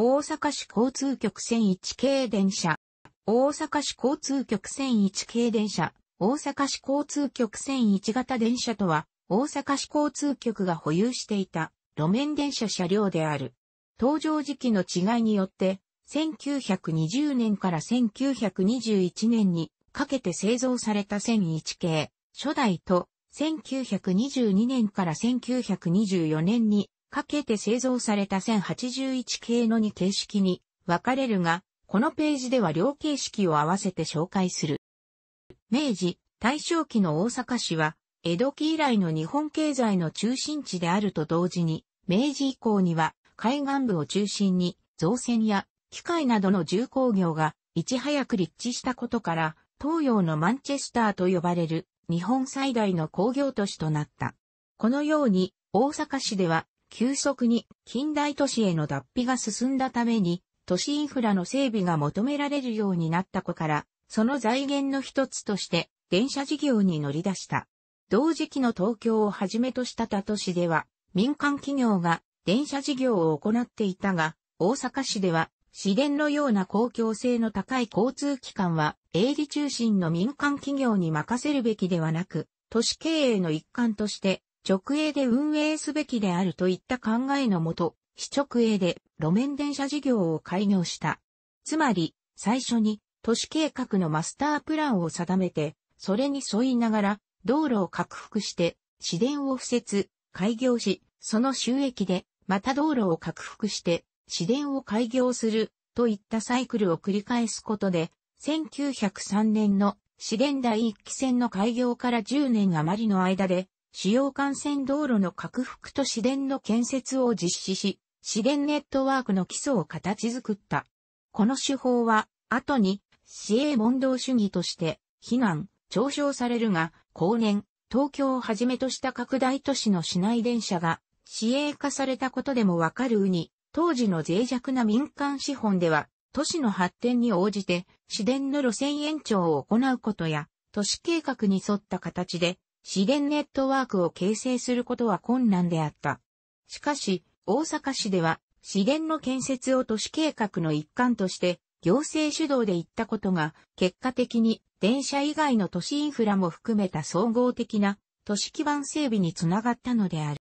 大阪市交通局線1系電車。大阪市交通局線1系電車。大阪市交通局線1型電車とは、大阪市交通局が保有していた路面電車車両である。登場時期の違いによって、1920年から1921年にかけて製造された1一1系初代と1922年から1924年にかけて製造された1081系の2形式に分かれるが、このページでは両形式を合わせて紹介する。明治、大正期の大阪市は、江戸期以来の日本経済の中心地であると同時に、明治以降には海岸部を中心に造船や機械などの重工業がいち早く立地したことから、東洋のマンチェスターと呼ばれる日本最大の工業都市となった。このように大阪市では急速に近代都市への脱皮が進んだために、都市インフラの整備が求められるようになった子から、その財源の一つとして、電車事業に乗り出した。同時期の東京をはじめとした他都市では、民間企業が電車事業を行っていたが、大阪市では、市電のような公共性の高い交通機関は、営利中心の民間企業に任せるべきではなく、都市経営の一環として、直営で運営すべきであるといった考えのもと、市直営で路面電車事業を開業した。つまり、最初に都市計画のマスタープランを定めて、それに沿いながら道路を拡幅して、市電を敷設、開業し、その収益で、また道路を拡幅して、市電を開業する、といったサイクルを繰り返すことで、1903年の市電第一期線の開業から10年余りの間で、主要幹線道路の拡幅と市電の建設を実施し、市電ネットワークの基礎を形作った。この手法は、後に、市営問答主義として、非難、嘲笑されるが、後年、東京をはじめとした拡大都市の市内電車が、市営化されたことでもわかるうに、当時の脆弱な民間資本では、都市の発展に応じて、市電の路線延長を行うことや、都市計画に沿った形で、市電ネットワークを形成することは困難であった。しかし、大阪市では、市電の建設を都市計画の一環として、行政主導で行ったことが、結果的に電車以外の都市インフラも含めた総合的な都市基盤整備につながったのである。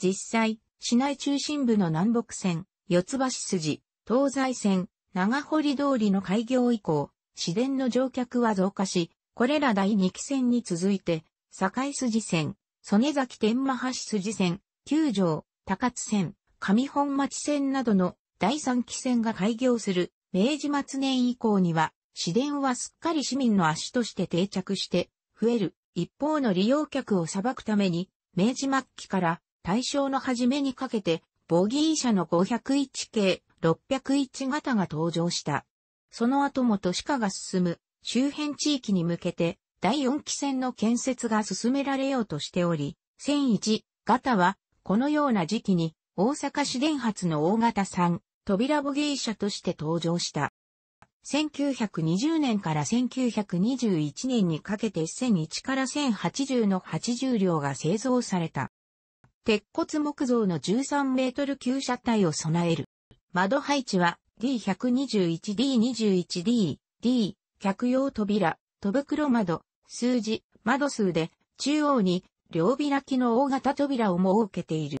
実際、市内中心部の南北線、四つ橋筋、東西線、長堀通りの開業以降、市電の乗客は増加し、これら第2期線に続いて、堺筋線、曽根崎天満橋筋線、九条、高津線、上本町線などの第3期線が開業する明治末年以降には、市電はすっかり市民の足として定着して増える一方の利用客を裁くために、明治末期から大正の初めにかけて、ボギー車の501系、601型が登場した。その後も都市化が進む周辺地域に向けて第4期線の建設が進められようとしており、1001型はこのような時期に大阪市電発の大型3扉ボギー車として登場した。1920年から1921年にかけて1001から1080の80両が製造された。鉄骨木造の13メートル級車体を備える。窓配置は D121D21D、D、客用扉、戸袋窓、数字、窓数で、中央に、両開きの大型扉を設けている。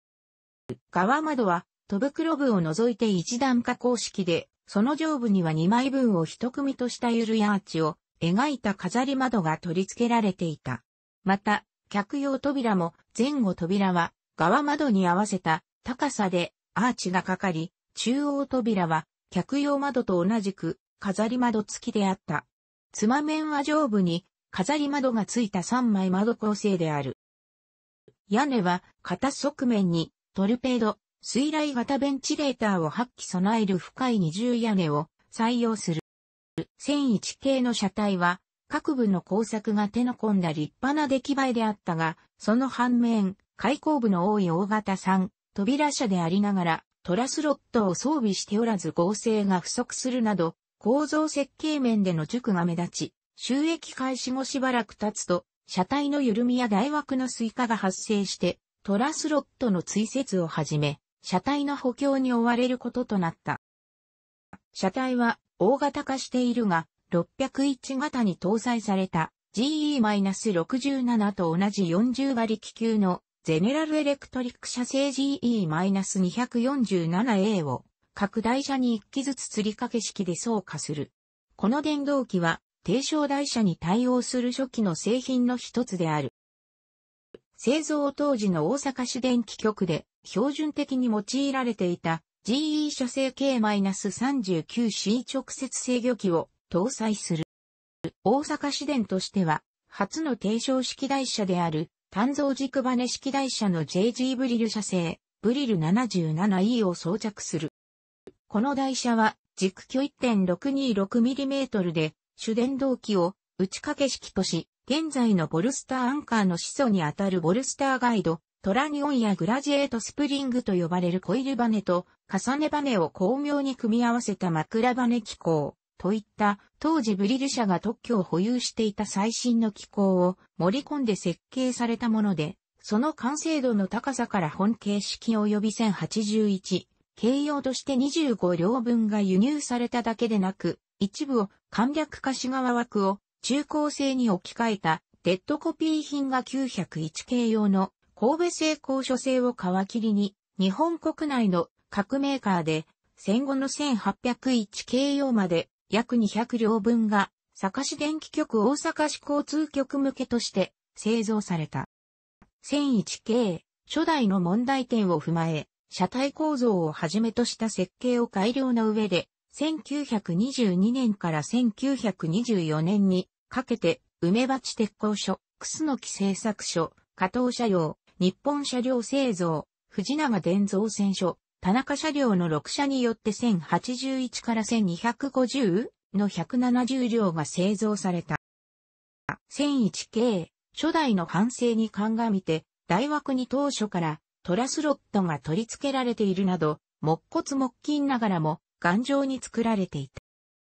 側窓は、戸袋部を除いて一段下公式で、その上部には2枚分を一組としたゆるやアーチを描いた飾り窓が取り付けられていた。また、客用扉も前後扉は側窓に合わせた高さでアーチがかかり、中央扉は客用窓と同じく飾り窓付きであった。つま面は上部に飾り窓がついた3枚窓構成である。屋根は片側面にトルペード、水雷型ベンチレーターを発揮備える深い二重屋根を採用する。1001系の車体は各部の工作が手の込んだ立派な出来栄えであったが、その反面、開口部の多い大型3、扉車でありながら、トラスロットを装備しておらず合成が不足するなど、構造設計面での塾が目立ち、収益開始後しばらく経つと、車体の緩みや大枠の追加が発生して、トラスロットの追接をはじめ、車体の補強に追われることとなった。車体は大型化しているが、601型に搭載された GE-67 と同じ40馬力級のゼネラルエレクトリック社製 GE-247A を各台車に一機ずつ吊り掛け式で走化する。この電動機は、低床台車に対応する初期の製品の一つである。製造当時の大阪市電気局で標準的に用いられていた GE 社製 K-39C 直接制御機を搭載する。大阪市電としては初の低床式台車である単造軸バネ式台車の JG ブリル社製ブリル 77E を装着する。この台車は軸距 1.626mm で主電動機を打ち掛け式とし、現在のボルスターアンカーの始祖にあたるボルスターガイド、トラニオンやグラジエートスプリングと呼ばれるコイルバネと重ねバネを巧妙に組み合わせた枕バネ機構といった当時ブリル社が特許を保有していた最新の機構を盛り込んで設計されたもので、その完成度の高さから本形式及び1081軽用として25両分が輸入されただけでなく、一部を簡略化し側枠を中高生に置き換えたデッドコピー品が901形用の神戸製鋼所製を皮切りに日本国内の各メーカーで戦後の1801形用まで約200両分が坂市電気局大阪市交通局向けとして製造された。1001系初代の問題点を踏まえ車体構造をはじめとした設計を改良の上で、1922年から1924年にかけて、梅鉢鉄工所、楠木製作所、加藤車両、日本車両製造、藤永伝造船所、田中車両の6社によって1081から1250の170両が製造された。1001系、初代の反省に鑑みて、大枠に当初からトラスロットが取り付けられているなど、木骨木金ながらも頑丈に作られてい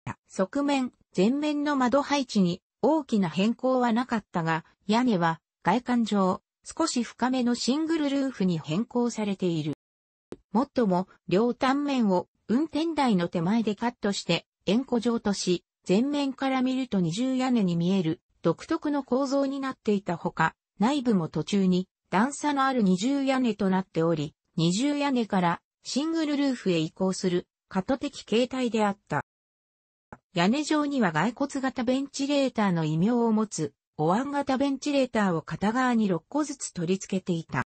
た。側面、前面の窓配置に大きな変更はなかったが、屋根は外観上、少し深めのシングルルーフに変更されている。もっとも、両端面を運転台の手前でカットして、円弧状とし、前面から見ると二重屋根に見える独特の構造になっていたほか、内部も途中に段差のある二重屋根となっており、二重屋根からシングルルーフへ移行する過渡的形態であった。屋根上には骸骨型ベンチレーターの異名を持つ、お椀型ベンチレーターを片側に6個ずつ取り付けていた。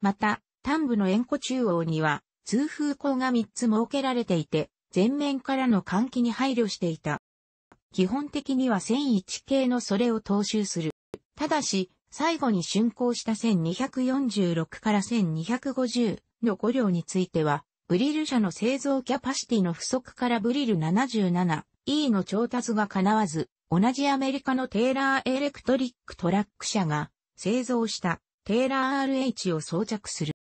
また、端部の円弧中央には、通風口が3つ設けられていて、前面からの換気に配慮していた。基本的には1001系のそれを踏襲する。ただし、最後に竣工した1246から1250の5両については、ブリル社の製造キャパシティの不足からブリル 77E の調達が叶わず、同じアメリカのテーラーエレクトリックトラック社が製造したテーラー RH を装着する。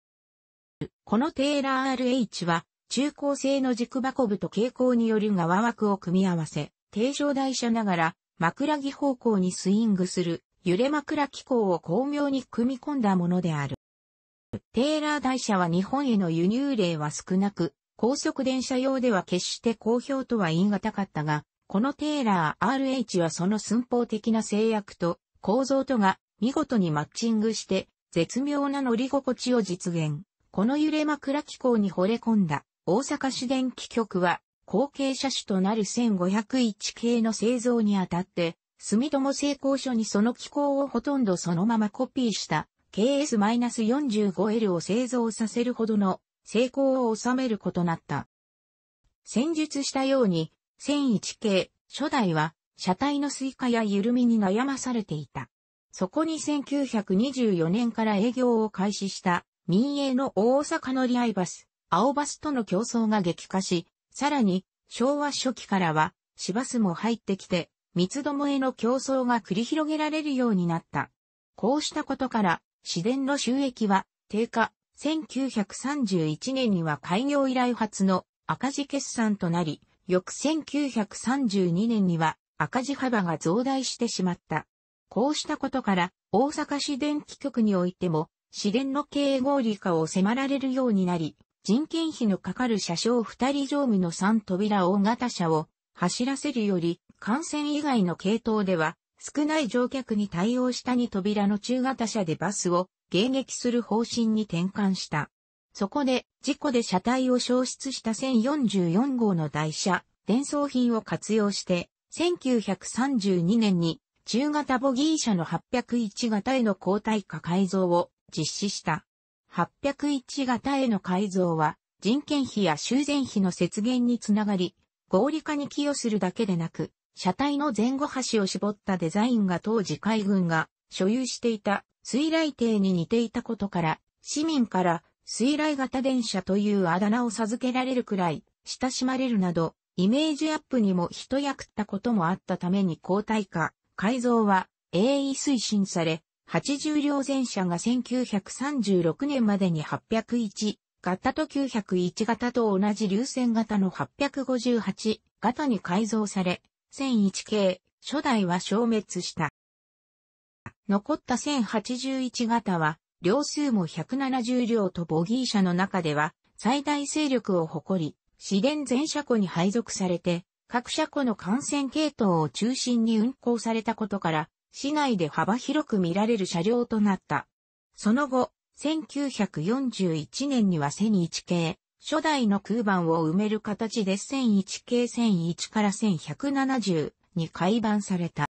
このテーラー RH は中高性の軸箱部と傾向による側枠を組み合わせ、低床台車ながら枕木方向にスイングする揺れ枕機構を巧妙に組み込んだものである。テーラー台車は日本への輸入例は少なく、高速電車用では決して好評とは言い難かったが、このテーラー RH はその寸法的な制約と構造とが見事にマッチングして絶妙な乗り心地を実現。この揺れ枕機構に惚れ込んだ大阪市電気局は後継車種となる1501系の製造にあたって住友製鋼所にその機構をほとんどそのままコピーした KS-45L を製造させるほどの成功を収めることなった。戦術したように、1001系初代は車体のイ下や緩みに悩まされていた。そこに1924年から営業を開始した民営の大阪のリアイバス、青バスとの競争が激化し、さらに昭和初期からは市バスも入ってきて、三つどもへの競争が繰り広げられるようになった。こうしたことから、市電の収益は低下、1931年には開業以来初の赤字決算となり、翌1932年には赤字幅が増大してしまった。こうしたことから、大阪市電気局においても、市電の経営合理化を迫られるようになり、人件費のかかる車掌二人乗務の三扉大型車を走らせるより、感染以外の系統では、少ない乗客に対応したに扉の中型車でバスを迎撃する方針に転換した。そこで、事故で車体を消失した1044号の台車、伝送品を活用して、1932年に中型ボギー車の801型への交代化改造を実施した。801型への改造は人件費や修繕費の節減につながり、合理化に寄与するだけでなく、車体の前後端を絞ったデザインが当時海軍が所有していた水雷艇に似ていたことから、市民から水雷型電車というあだ名を授けられるくらい親しまれるなど、イメージアップにも一役ったこともあったために交代化、改造は鋭意推進され、80両全車が1936年までに801型と901型と同じ流線型の858型に改造され、1001系、初代は消滅した。残った1081型は、両数も170両とボギー車の中では、最大勢力を誇り、市電全車庫に配属されて、各車庫の幹線系統を中心に運行されたことから、市内で幅広く見られる車両となった。その後、1941年には1001系、初代の空板を埋める形で1001系1001から1170に改版された。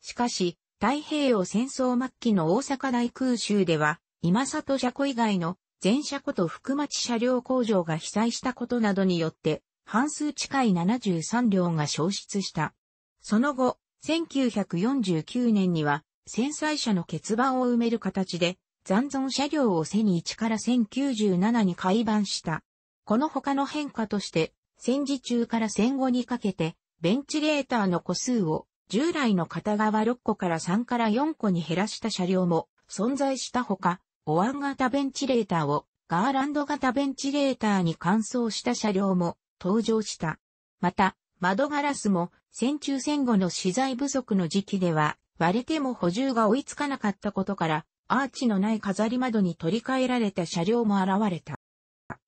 しかし、太平洋戦争末期の大阪大空襲では、今里車庫以外の全車庫と福町車両工場が被災したことなどによって、半数近い73両が消失した。その後、1949年には、戦災者の欠番を埋める形で、残存車両をセニ1から1097に改版した。この他の変化として、戦時中から戦後にかけて、ベンチレーターの個数を従来の片側6個から3から4個に減らした車両も存在したほか、お椀型ベンチレーターをガーランド型ベンチレーターに換装した車両も登場した。また、窓ガラスも戦中戦後の資材不足の時期では割れても補充が追いつかなかったことからアーチのない飾り窓に取り替えられた車両も現れた。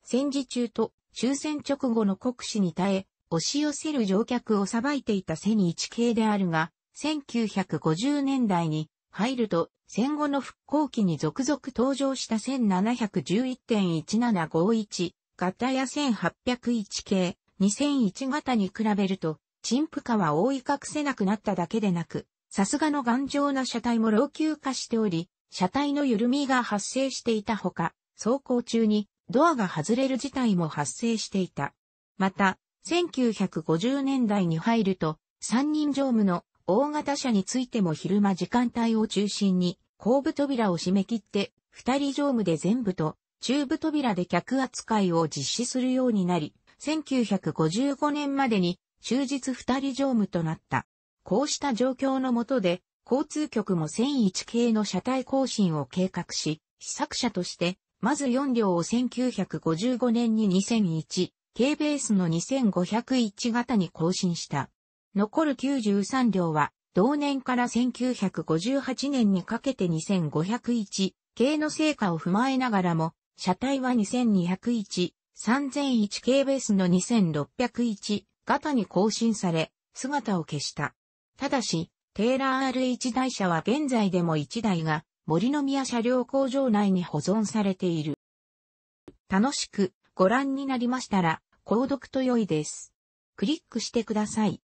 戦時中と終戦直後の国史に耐え、押し寄せる乗客をさばいていた背に一系であるが、1950年代に入ると戦後の復興期に続々登場した1711.1751型や1801系2001型に比べると、陳腐化は覆い隠せなくなっただけでなく、さすがの頑丈な車体も老朽化しており、車体の緩みが発生していたほか、走行中にドアが外れる事態も発生していた。また、1950年代に入ると、三人乗務の大型車についても昼間時間帯を中心に、後部扉を閉め切って、二人乗務で全部と、中部扉で客扱いを実施するようになり、1955年までに終日二人乗務となった。こうした状況のもとで、交通局も1001系の車体更新を計画し、試作車として、まず4両を1955年に2001、軽ベースの2501型に更新した。残る93両は、同年から1958年にかけて2501、系の成果を踏まえながらも、車体は2201、3001系ベースの2601型に更新され、姿を消した。ただし、テーラー R1 台車は現在でも1台が森の宮車両工場内に保存されている。楽しくご覧になりましたら、購読と良いです。クリックしてください。